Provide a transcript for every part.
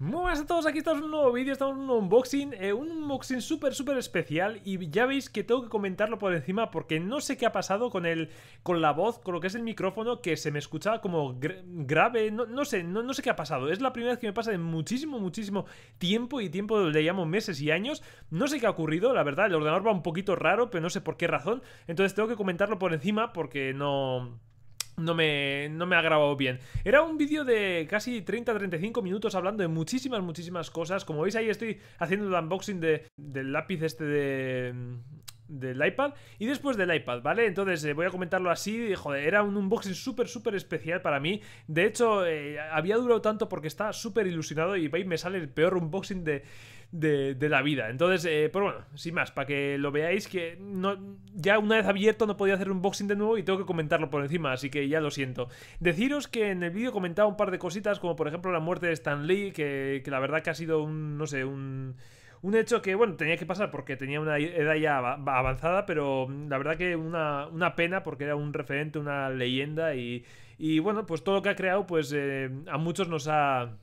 Muy buenas a todos, aquí estamos en un nuevo vídeo, estamos en un unboxing, eh, un unboxing súper súper especial y ya veis que tengo que comentarlo por encima porque no sé qué ha pasado con el con la voz, con lo que es el micrófono que se me escuchaba como grave, no, sé, no, no, sé qué ha pasado, es la primera vez que me pasa en muchísimo muchísimo tiempo y tiempo le llamo meses y años, no sé qué ha ocurrido, la verdad el ordenador va un poquito raro pero no sé por qué razón, entonces tengo que comentarlo por encima porque no no me, no me ha grabado bien. Era un vídeo de casi 30-35 minutos hablando de muchísimas, muchísimas cosas. Como veis ahí estoy haciendo el unboxing de, del lápiz este de, del iPad y después del iPad, ¿vale? Entonces eh, voy a comentarlo así, joder, era un unboxing súper, súper especial para mí. De hecho, eh, había durado tanto porque estaba súper ilusionado y me sale el peor unboxing de, de, de la vida. Entonces, eh, pero bueno, sin más, para que lo veáis, que no, ya una vez abierto no podía hacer un unboxing de nuevo y tengo que comentarlo por encima, así que ya lo siento. Deciros que en el vídeo comentaba un par de cositas, como por ejemplo la muerte de Stan Lee, que, que la verdad que ha sido un, no sé, un... Un hecho que, bueno, tenía que pasar porque tenía una edad ya avanzada, pero mm, la verdad que una, una pena porque era un referente, una leyenda y, y bueno, pues todo lo que ha creado, pues eh, a muchos nos ha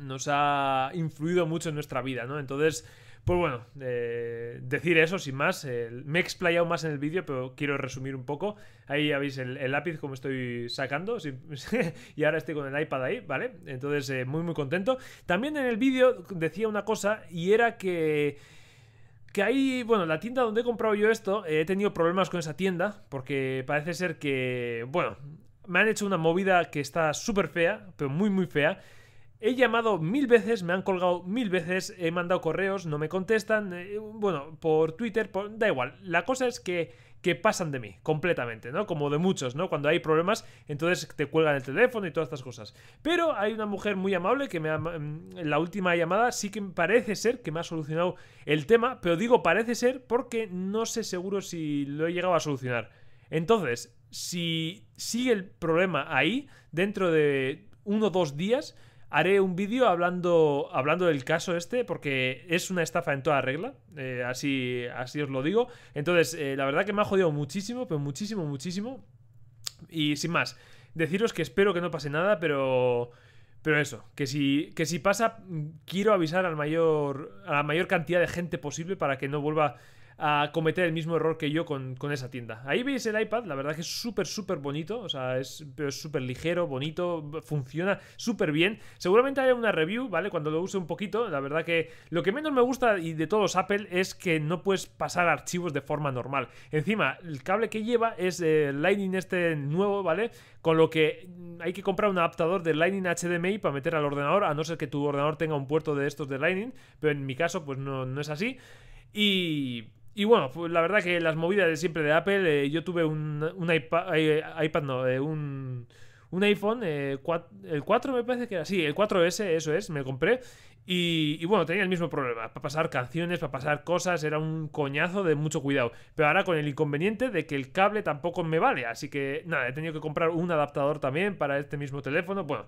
nos ha influido mucho en nuestra vida, ¿no? Entonces, pues bueno, eh, decir eso sin más. Eh, me he explayado más en el vídeo, pero quiero resumir un poco. Ahí ya veis el, lápiz como estoy sacando. y ahora estoy con el iPad ahí, ¿vale? Entonces, eh, muy, muy contento. También en el vídeo decía una cosa y era que... Que ahí, bueno, la tienda donde he comprado yo esto, he tenido problemas con esa tienda, porque parece ser que, bueno, me han hecho una movida que está súper fea, pero muy, muy fea He llamado mil veces, me han colgado mil veces, he mandado correos, no me contestan, eh, bueno, por Twitter, da igual. La cosa es que, que pasan de mí, completamente, ¿no? Como de muchos, ¿no? Cuando hay problemas, entonces te cuelgan el teléfono y todas estas cosas. Pero hay una mujer muy amable que me ha, mm, la última llamada sí que parece ser que me ha solucionado el tema, pero digo parece ser porque no sé seguro si lo he llegado a solucionar. Entonces, si sigue el problema ahí, dentro de uno o dos días haré un vídeo hablando, hablando del caso este, porque es una estafa en toda regla, eh, así, así os lo digo. Entonces, eh, la verdad que me ha jodido muchísimo, pero muchísimo, muchísimo. Y sin más, deciros que espero que no pase nada, pero... Pero eso, que si, que si pasa, mm, quiero avisar al mayor, a la mayor cantidad de gente posible para que no vuelva a cometer el mismo error que yo con, esa tienda. Ahí veis el iPad, la verdad que es súper, súper bonito, o sea, es súper ligero, bonito, funciona súper bien. Seguramente haré una review, ¿vale? Cuando lo use un poquito, la verdad que lo que menos me gusta y de todos Apple es que no puedes pasar archivos de forma normal. Encima, el cable que lleva es el Lightning este nuevo, ¿vale? Con lo que hay que comprar un adaptador de Lightning HDMI para meter al ordenador, a no ser que tu ordenador tenga un puerto de estos de Lightning, pero en mi caso pues no, no es así. Y y bueno, pues la verdad que las movidas de siempre de Apple, eh, yo tuve un, eh, iPad, no, eh, un, iPhone, el 4 me parece que era, sí, el 4S, eso es, me compré. Y, y, bueno, tenía el mismo problema, para pasar canciones, para pasar cosas, era un coñazo de mucho cuidado. Pero ahora con el inconveniente de que el cable tampoco me vale, así que nada, he tenido que comprar un adaptador también para este mismo teléfono. Bueno,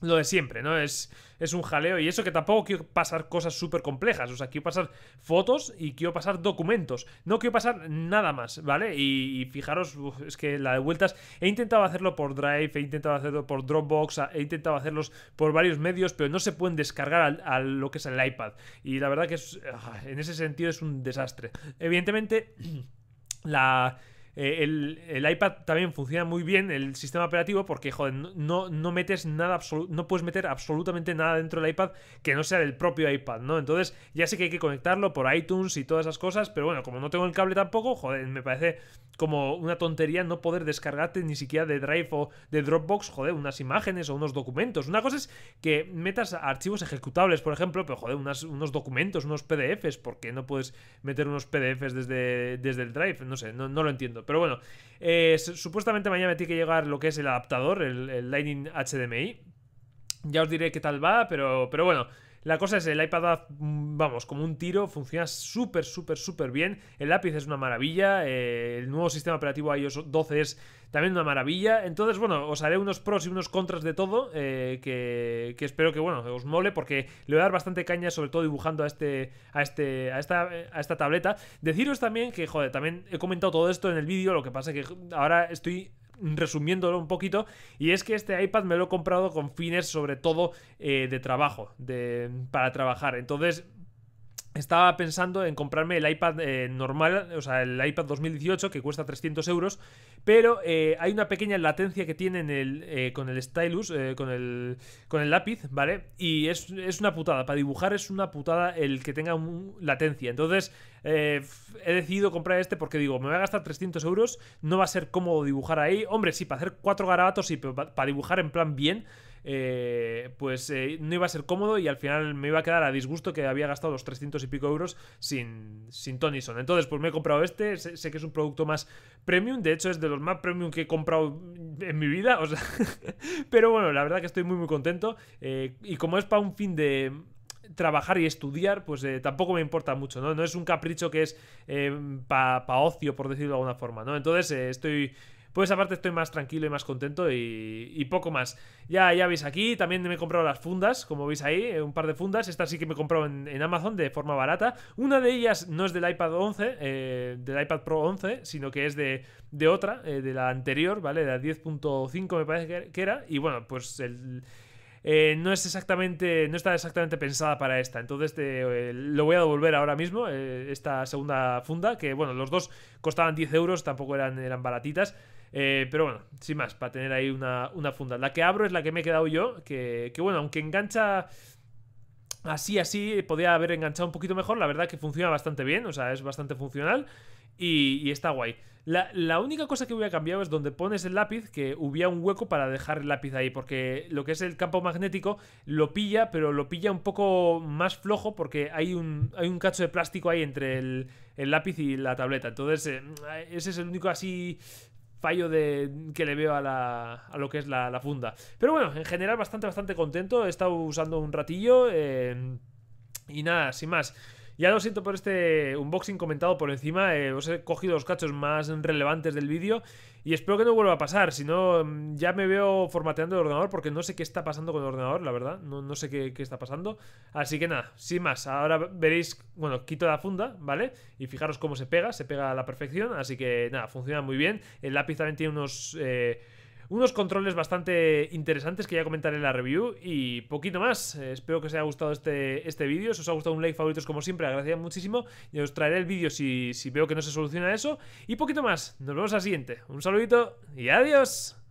lo de siempre, ¿no? Es, es un jaleo. Y eso que tampoco quiero pasar cosas súper complejas. O sea, quiero pasar fotos y quiero pasar documentos. No quiero pasar nada más, ¿vale? Y, fijaros, es que la de vueltas. He intentado hacerlo por Drive, he intentado hacerlo por Dropbox, he intentado hacerlos por varios medios, pero no se pueden descargar al, a lo que es el iPad. Y la verdad que es, ah, en ese sentido es un desastre. Evidentemente, la eh, el, iPad también funciona muy bien, el sistema operativo, porque, joder, no, no metes nada, no puedes meter absolutamente nada dentro del iPad que no sea del propio iPad, ¿no? Entonces, ya sé que hay que conectarlo por iTunes y todas esas cosas, pero bueno, como no tengo el cable tampoco, joder, me parece como una tontería no poder descargarte ni siquiera de Drive o de Dropbox, joder, unas imágenes o unos documentos. Una cosa es que metas archivos ejecutables, por ejemplo, pero joder, unas, unos documentos, unos PDFs, porque no puedes meter unos PDFs desde, desde el Drive? No sé, no, no lo entiendo. Pero bueno, eh, supuestamente mañana tiene que llegar lo que es el adaptador, el, Lightning HDMI. Ya os diré qué tal va, pero, pero bueno. La cosa es, el iPad, vamos, como un tiro, funciona súper, súper, súper bien. El lápiz es una maravilla. Eh, el nuevo sistema operativo iOS 12 es también una maravilla. Entonces, bueno, os haré unos pros y unos contras de todo, eh, que, que, espero que, bueno, os mole, porque le voy a dar bastante caña, sobre todo dibujando a este, a este, a esta, a esta tableta. Deciros también que, joder, también he comentado todo esto en el vídeo, lo que pasa que ahora estoy resumiéndolo un poquito, y es que este iPad me lo he comprado con fines sobre todo eh, de trabajo, para trabajar. Entonces estaba pensando en comprarme el iPad eh, normal, o sea, el iPad 2018, que cuesta 300 euros, pero eh, hay una pequeña latencia que tiene el, eh, con el stylus, con, el, con el lápiz, ¿vale? Y es, una putada, para dibujar es una putada el que tenga un, latencia. Entonces, he decidido comprar este porque digo, me voy a gastar 300 euros, no va a ser cómodo dibujar ahí. Hombre, sí, para hacer cuatro garabatos, y para dibujar en plan bien, eh, pues eh, no iba a ser cómodo y al final me iba a quedar a disgusto que había gastado los 300 y pico euros sin, sin Tonison. Entonces, pues me he comprado este, sé, que es un producto más premium, de hecho es de los más premium que he comprado en mi vida, pero bueno, la verdad que estoy muy muy contento eh, y como es para un fin de trabajar y estudiar, pues tampoco me importa mucho, ¿no? No es un capricho que es para ocio, por decirlo de alguna forma, ¿no? Entonces estoy pues aparte estoy más tranquilo y más contento y, poco más. Ya, ya veis aquí, también me he comprado las fundas, como veis ahí, eh, un par de fundas. Esta sí que me he comprado en, Amazon de forma barata. Una de ellas no es del iPad 11, eh, del iPad Pro 11, sino que es de, otra, eh, de la anterior, ¿vale? De la 10.5 me parece que era. Y bueno, pues no es exactamente no está exactamente pensada para esta entonces lo voy a devolver ahora mismo esta segunda funda que bueno los dos costaban 10 euros tampoco eran, eran baratitas eh, pero bueno, sin más, para tener ahí una, funda. La que abro es la que me he quedado yo, que, bueno, aunque engancha así, así, podía haber enganchado un poquito mejor, la verdad que funciona bastante bien, o sea, es bastante funcional y, está guay. La, única cosa que hubiera cambiado es donde pones el lápiz, que hubiera un hueco para dejar el lápiz ahí, porque lo que es el campo magnético lo pilla, pero lo pilla un poco más flojo porque hay un, hay un cacho de plástico ahí entre el, lápiz y la tableta. Entonces, eh, ese es el único así fallo de, que le veo a, la, a lo que es la, funda. Pero bueno, en general bastante, bastante contento. He estado usando un ratillo. Eh, y nada, sin más. Ya lo siento por este unboxing comentado por encima. Eh, os he cogido los cachos más relevantes del vídeo. Y espero que no vuelva a pasar. Si no, mm, ya me veo formateando el ordenador porque no sé qué está pasando con el ordenador, la verdad. No, sé qué, está pasando. Así que nada, sin más. Ahora veréis, bueno, quito la funda, ¿vale? Y fijaros cómo se pega. Se pega a la perfección. Así que nada, funciona muy bien. El lápiz también tiene unos... Eh, unos controles bastante interesantes que ya comentaré en la review y poquito más. Eh, espero que os haya gustado este, este vídeo. Si os ha gustado un like, favoritos como siempre, agradecería muchísimo. Y os traeré el vídeo si, si veo que no se soluciona eso. Y poquito más. Nos vemos al siguiente. Un saludito y adiós.